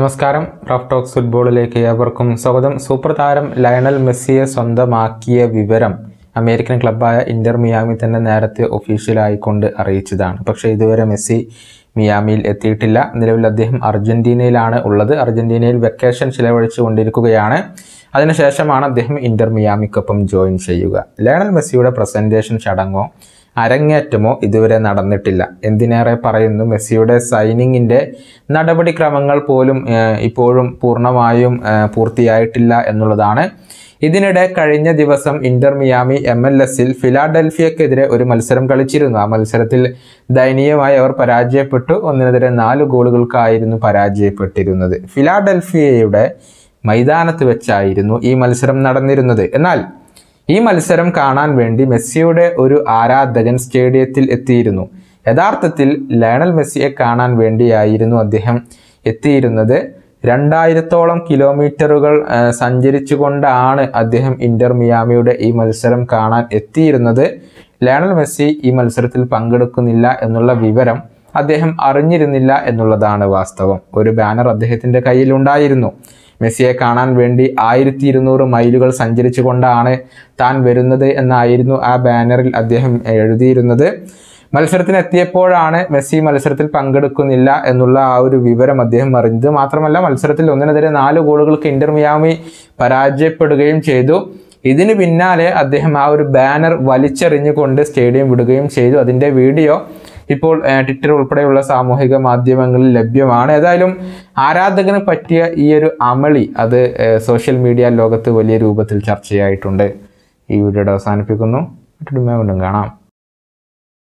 നമസ്കാരം rough talks ഫുട്ബോളിലേക്ക് ഏവർക്കും സ്വാഗതം സൂപ്പർ താരം ലയണൽ മെസ്സിയെ സ്വന്തമാക്കിയ വിവരം അമേരിക്കൻ ക്ലബ്ബായ ഇന്റർ മിയാമി തന്നെ നേരത്തെ ഒഫീഷ്യലായിക്കൊണ്ട് അറിയിച്ചതാണ് പക്ഷേ ഇതുവരെ മെസ്സി മിയാമിയിൽ എത്തിയിട്ടില്ല നിലവിൽ അദ്ദേഹം അർജൻറ്റീനയിലാണ് ഉള്ളത് അർജൻറ്റീനയിൽ വെക്കേഷൻ ചിലവഴിച്ചു കൊണ്ടിരിക്കുകയാണ് അതിനുശേഷമാണ് അദ്ദേഹം ഇന്റർ മിയാമിക്കൊപ്പം ജോയിൻ ചെയ്യുക ലയണൽ മെസ്സിയുടെ പ്രസൻറ്റേഷൻ ചടങ്ങോ അരങ്ങേറ്റമോ ഇതുവരെ നടന്നിട്ടില്ല എന്തിനേറെ പറയുന്നു മെസ്സിയുടെ സൈനിങ്ങിൻ്റെ നടപടിക്രമങ്ങൾ പോലും ഇപ്പോഴും പൂർണ്ണമായും പൂർത്തിയായിട്ടില്ല എന്നുള്ളതാണ് ഇതിനിടെ കഴിഞ്ഞ ദിവസം ഇന്റർ മിയാമി എം എൽ എസിൽ ഫിലാഡൽഫിയക്കെതിരെ ഒരു മത്സരം കളിച്ചിരുന്നു ആ മത്സരത്തിൽ ദയനീയമായി അവർ പരാജയപ്പെട്ടു ഒന്നിനെതിരെ നാല് ഗോളുകൾക്കായിരുന്നു പരാജയപ്പെട്ടിരുന്നത് ഫിലാഡൽഫിയയുടെ മൈതാനത്ത് വെച്ചായിരുന്നു ഈ മത്സരം നടന്നിരുന്നത് എന്നാൽ ഈ മത്സരം കാണാൻ വേണ്ടി മെസ്സിയുടെ ഒരു ആരാധകൻ സ്റ്റേഡിയത്തിൽ എത്തിയിരുന്നു യഥാർത്ഥത്തിൽ ലയണൽ മെസ്സിയെ കാണാൻ വേണ്ടിയായിരുന്നു അദ്ദേഹം എത്തിയിരുന്നത് രണ്ടായിരത്തോളം കിലോമീറ്ററുകൾ സഞ്ചരിച്ചുകൊണ്ടാണ് അദ്ദേഹം ഇന്റർ മിയാമിയുടെ ഈ മത്സരം കാണാൻ എത്തിയിരുന്നത് ലയണൽ മെസ്സി ഈ മത്സരത്തിൽ പങ്കെടുക്കുന്നില്ല എന്നുള്ള വിവരം അദ്ദേഹം അറിഞ്ഞിരുന്നില്ല എന്നുള്ളതാണ് വാസ്തവം ഒരു ബാനർ അദ്ദേഹത്തിൻ്റെ കയ്യിലുണ്ടായിരുന്നു മെസ്സിയെ കാണാൻ വേണ്ടി ആയിരത്തി ഇരുന്നൂറ് മൈലുകൾ സഞ്ചരിച്ചുകൊണ്ടാണ് താൻ വരുന്നത് എന്നായിരുന്നു ആ ബാനറിൽ അദ്ദേഹം എഴുതിയിരുന്നത് മത്സരത്തിന് എത്തിയപ്പോഴാണ് മെസ്സി മത്സരത്തിൽ പങ്കെടുക്കുന്നില്ല എന്നുള്ള ആ ഒരു വിവരം അദ്ദേഹം അറിഞ്ഞത് മാത്രമല്ല മത്സരത്തിൽ ഒന്നിനെതിരെ നാല് ഗോളുകൾക്ക് ഇന്റർമിയാമി പരാജയപ്പെടുകയും ചെയ്തു ഇതിനു പിന്നാലെ അദ്ദേഹം ആ ഒരു ബാനർ വലിച്ചെറിഞ്ഞുകൊണ്ട് സ്റ്റേഡിയം വിടുകയും ചെയ്തു അതിൻ്റെ വീഡിയോ ഇപ്പോൾ ട്വിറ്റർ ഉൾപ്പെടെയുള്ള സാമൂഹിക മാധ്യമങ്ങളിൽ ലഭ്യമാണ് ഏതായാലും ആരാധകന് പറ്റിയ ഈ ഒരു അമളി അത് സോഷ്യൽ മീഡിയ ലോകത്ത് വലിയ രൂപത്തിൽ ചർച്ചയായിട്ടുണ്ട് ഈ വീഡിയോയുടെ അവസാനിപ്പിക്കുന്നു മറ്റൊരു മേ കാണാം